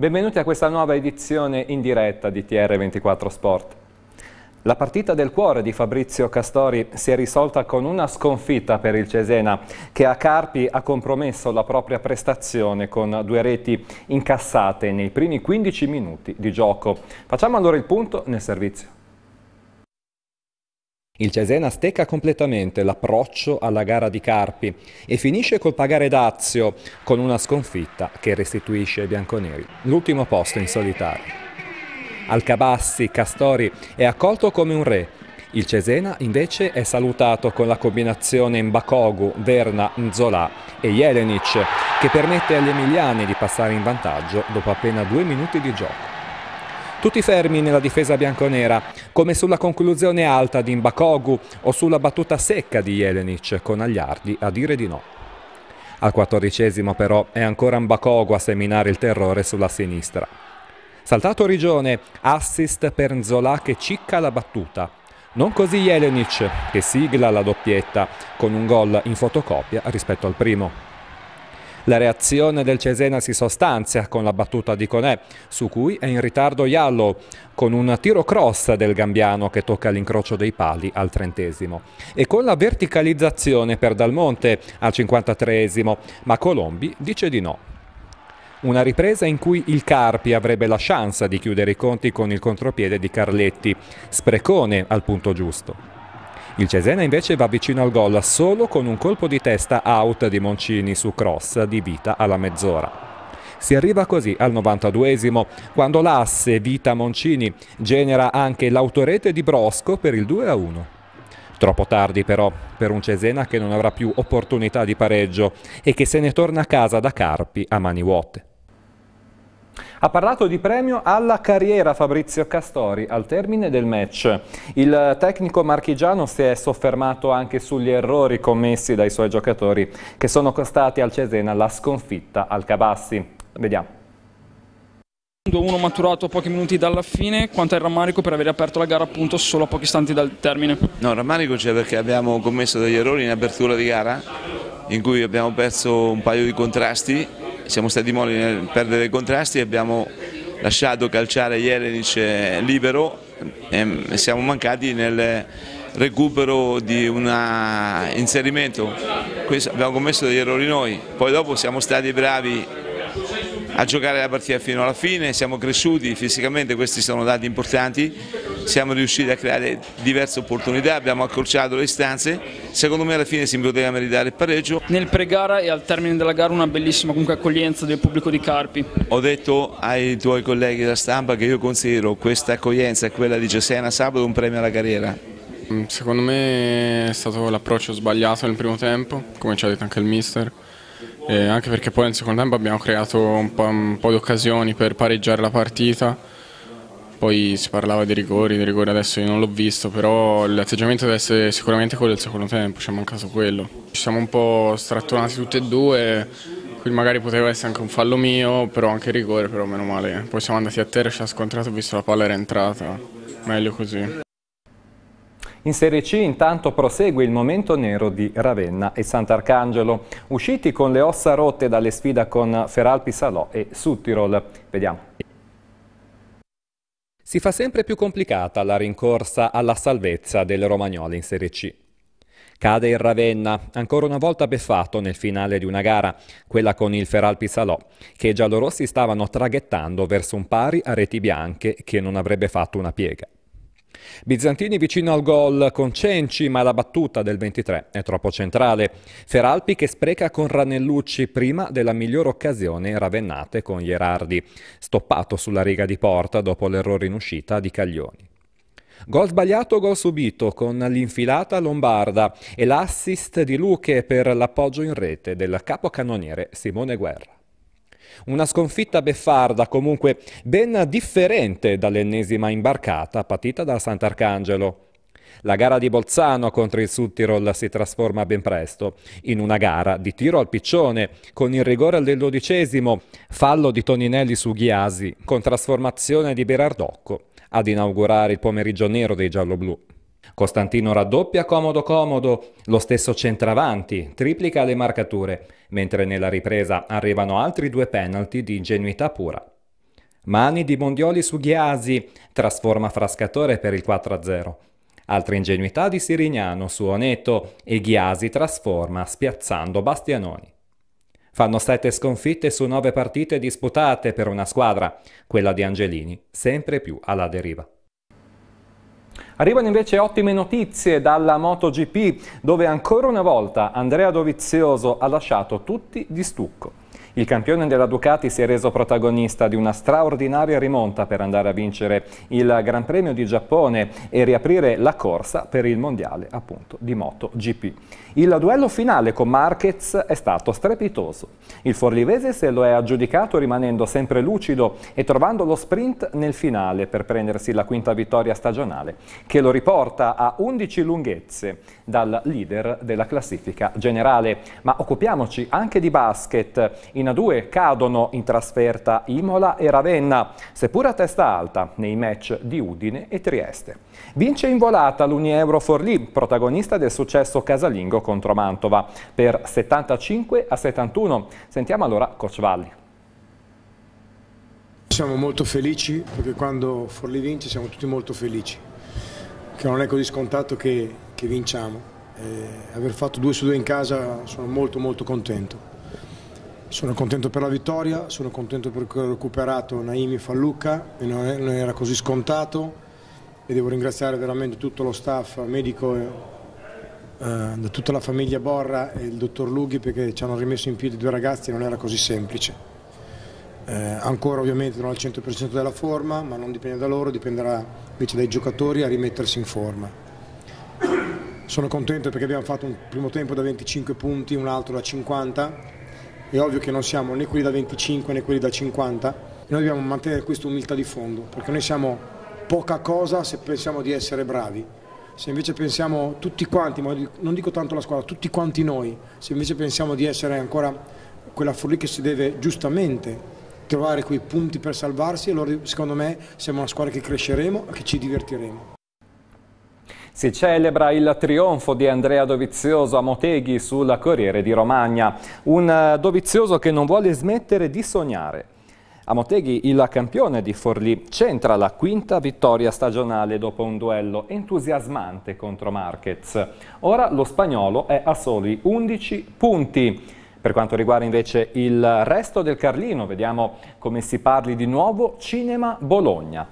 Benvenuti a questa nuova edizione in diretta di TR24 Sport. La partita del cuore di Fabrizio Castori si è risolta con una sconfitta per il Cesena che a Carpi ha compromesso la propria prestazione con due reti incassate nei primi 15 minuti di gioco. Facciamo allora il punto nel servizio. Il Cesena stecca completamente l'approccio alla gara di Carpi e finisce col pagare Dazio con una sconfitta che restituisce ai bianconeri l'ultimo posto in solitario. Alcabassi, Castori è accolto come un re. Il Cesena invece è salutato con la combinazione Mbakogu, Verna, Nzola e Jelenic che permette agli emiliani di passare in vantaggio dopo appena due minuti di gioco tutti fermi nella difesa bianconera, come sulla conclusione alta di Mbakogu o sulla battuta secca di Jelenic con Agliardi a dire di no. Al quattordicesimo però è ancora Mbakogu a seminare il terrore sulla sinistra. Saltato Rigione, assist per Nzola che cicca la battuta. Non così Jelenic, che sigla la doppietta con un gol in fotocopia rispetto al primo. La reazione del Cesena si sostanzia con la battuta di Conè, su cui è in ritardo Iallo, con un tiro cross del Gambiano che tocca l'incrocio dei pali al trentesimo. E con la verticalizzazione per Dalmonte al cinquantatreesimo, ma Colombi dice di no. Una ripresa in cui il Carpi avrebbe la chance di chiudere i conti con il contropiede di Carletti, sprecone al punto giusto. Il Cesena invece va vicino al gol solo con un colpo di testa out di Moncini su cross di Vita alla mezz'ora. Si arriva così al 92esimo, quando l'asse Vita-Moncini genera anche l'autorete di Brosco per il 2-1. Troppo tardi però per un Cesena che non avrà più opportunità di pareggio e che se ne torna a casa da Carpi a mani vuote. Ha parlato di premio alla carriera Fabrizio Castori al termine del match. Il tecnico marchigiano si è soffermato anche sugli errori commessi dai suoi giocatori che sono costati al Cesena la sconfitta al Cabassi. Vediamo. 2-1 maturato a pochi minuti dalla fine, quanto è il rammarico per aver aperto la gara appunto solo a pochi istanti dal termine? No, rammarico c'è perché abbiamo commesso degli errori in apertura di gara in cui abbiamo perso un paio di contrasti siamo stati moli nel perdere i contrasti e abbiamo lasciato calciare Jelenic libero e siamo mancati nel recupero di un inserimento, Questo abbiamo commesso degli errori noi, poi dopo siamo stati bravi a giocare la partita fino alla fine, siamo cresciuti fisicamente, questi sono dati importanti, siamo riusciti a creare diverse opportunità, abbiamo accorciato le istanze, secondo me alla fine si poteva meritare il pareggio. Nel pre-gara e al termine della gara una bellissima accoglienza del pubblico di Carpi. Ho detto ai tuoi colleghi della stampa che io considero questa accoglienza e quella di Cesena sabato un premio alla carriera. Mm, secondo me è stato l'approccio sbagliato nel primo tempo, come ci ha detto anche il mister eh, anche perché poi nel secondo tempo abbiamo creato un po', un po di occasioni per pareggiare la partita, poi si parlava di rigori, di rigori adesso io non l'ho visto, però l'atteggiamento deve essere sicuramente quello del secondo tempo, ci è mancato quello. Ci siamo un po' strattonati tutti e due, quindi magari poteva essere anche un fallo mio, però anche rigore, però meno male. Poi siamo andati a terra, ci ha scontrato, visto la palla era entrata, meglio così. In Serie C intanto prosegue il momento nero di Ravenna e Sant'Arcangelo, usciti con le ossa rotte dalle sfida con Feralpi Salò e Suttirol. Vediamo. Si fa sempre più complicata la rincorsa alla salvezza del Romagnoli in Serie C. Cade il Ravenna, ancora una volta beffato nel finale di una gara, quella con il Feralpi Salò, che i giallorossi stavano traghettando verso un pari a reti bianche che non avrebbe fatto una piega. Bizantini vicino al gol con Cenci, ma la battuta del 23 è troppo centrale. Feralpi che spreca con Ranellucci prima della migliore occasione ravennate con Gerardi, stoppato sulla riga di porta dopo l'errore in uscita di Caglioni. Gol sbagliato, gol subito con l'infilata lombarda e l'assist di Luche per l'appoggio in rete del capocannoniere Simone Guerra. Una sconfitta beffarda comunque ben differente dall'ennesima imbarcata patita da Sant'Arcangelo. La gara di Bolzano contro il Sud Tirol si trasforma ben presto in una gara di tiro al piccione con il rigore del dodicesimo, fallo di Toninelli su Ghiasi con trasformazione di Berardocco ad inaugurare il pomeriggio nero dei gialloblu. Costantino raddoppia comodo comodo, lo stesso centravanti, triplica le marcature, mentre nella ripresa arrivano altri due penalty di ingenuità pura. Mani di Mondioli su Ghiasi, trasforma Frascatore per il 4-0. Altra ingenuità di Sirignano su Oneto e Ghiasi trasforma spiazzando Bastianoni. Fanno sette sconfitte su nove partite disputate per una squadra, quella di Angelini, sempre più alla deriva. Arrivano invece ottime notizie dalla MotoGP, dove ancora una volta Andrea Dovizioso ha lasciato tutti di stucco. Il campione della Ducati si è reso protagonista di una straordinaria rimonta per andare a vincere il Gran Premio di Giappone e riaprire la corsa per il mondiale appunto di MotoGP. Il duello finale con Marquez è stato strepitoso. Il forlivese se lo è aggiudicato rimanendo sempre lucido e trovando lo sprint nel finale per prendersi la quinta vittoria stagionale che lo riporta a 11 lunghezze dal leader della classifica generale. Ma occupiamoci anche di basket. In A2 cadono in trasferta Imola e Ravenna, seppur a testa alta nei match di Udine e Trieste. Vince in volata l'Unieuro Forlì, protagonista del successo casalingo contro Mantova, per 75 a 71. Sentiamo allora Coach Valli. Siamo molto felici perché quando Forlì vince siamo tutti molto felici, che non è così scontato che, che vinciamo. E eh, aver fatto 2 su 2 in casa sono molto molto contento. Sono contento per la vittoria, sono contento perché ho recuperato Naimi Falluca, non era così scontato e devo ringraziare veramente tutto lo staff medico, eh, eh tutta la famiglia Borra e il dottor Lughi perché ci hanno rimesso in piedi due ragazzi e non era così semplice. Eh, ancora ovviamente non al 100% della forma, ma non dipende da loro, dipenderà invece dai giocatori a rimettersi in forma. Sono contento perché abbiamo fatto un primo tempo da 25 punti, un altro da 50 è ovvio che non siamo né quelli da 25 né quelli da 50, noi dobbiamo mantenere questa umiltà di fondo, perché noi siamo poca cosa se pensiamo di essere bravi. Se invece pensiamo tutti quanti, ma non dico tanto la squadra, tutti quanti noi, se invece pensiamo di essere ancora quella Forlì che si deve giustamente trovare quei punti per salvarsi, allora secondo me siamo una squadra che cresceremo e che ci divertiremo. Si celebra il trionfo di Andrea Dovizioso a Moteghi sul Corriere di Romagna, un eh, Dovizioso che non vuole smettere di sognare. A Moteghi il campione di Forlì centra la quinta vittoria stagionale dopo un duello entusiasmante contro Marquez. Ora lo spagnolo è a soli 11 punti. Per quanto riguarda invece il resto del Carlino, vediamo come si parli di nuovo Cinema Bologna.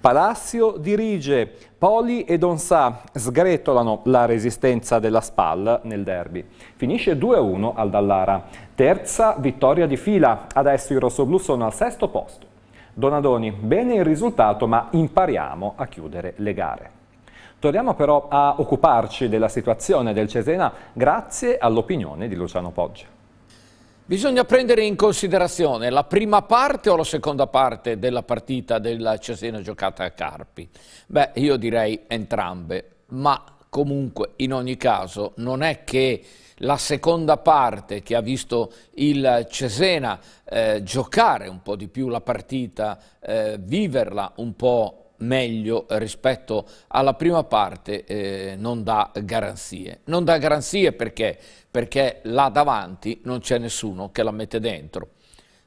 Palazzo dirige, Poli e Donsà sgretolano la resistenza della SPAL nel derby. Finisce 2-1 al Dallara. Terza vittoria di fila, adesso i rossoblù sono al sesto posto. Donadoni, bene il risultato ma impariamo a chiudere le gare. Torniamo però a occuparci della situazione del Cesena grazie all'opinione di Luciano Poggio. Bisogna prendere in considerazione la prima parte o la seconda parte della partita della Cesena giocata a Carpi? Beh, io direi entrambe, ma comunque in ogni caso non è che la seconda parte che ha visto il Cesena eh, giocare un po' di più la partita, eh, viverla un po' meglio rispetto alla prima parte eh, non dà garanzie. Non dà garanzie perché? Perché là davanti non c'è nessuno che la mette dentro.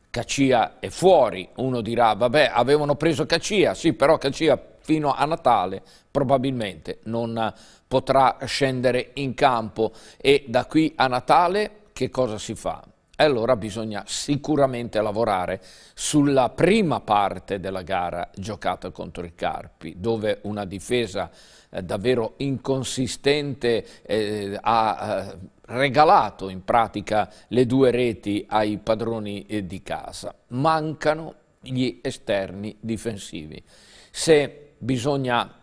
Cacia è fuori, uno dirà vabbè avevano preso Cacia, sì però Cacia fino a Natale probabilmente non potrà scendere in campo e da qui a Natale che cosa si fa? allora bisogna sicuramente lavorare sulla prima parte della gara giocata contro i Carpi, dove una difesa eh, davvero inconsistente eh, ha eh, regalato in pratica le due reti ai padroni eh, di casa. Mancano gli esterni difensivi. Se bisogna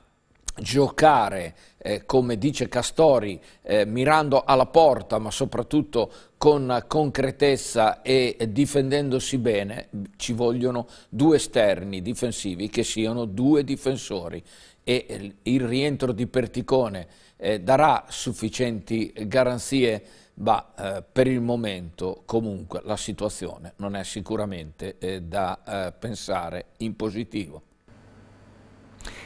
giocare, eh, come dice Castori, eh, mirando alla porta, ma soprattutto con concretezza e difendendosi bene, ci vogliono due esterni difensivi che siano due difensori e il rientro di Perticone eh, darà sufficienti garanzie, ma eh, per il momento comunque la situazione non è sicuramente eh, da eh, pensare in positivo.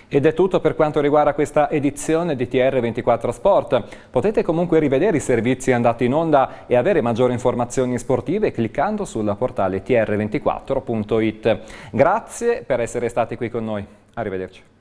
Ed è tutto per quanto riguarda questa edizione di TR24 Sport. Potete comunque rivedere i servizi andati in onda e avere maggiori informazioni sportive cliccando sul portale tr24.it. Grazie per essere stati qui con noi. Arrivederci.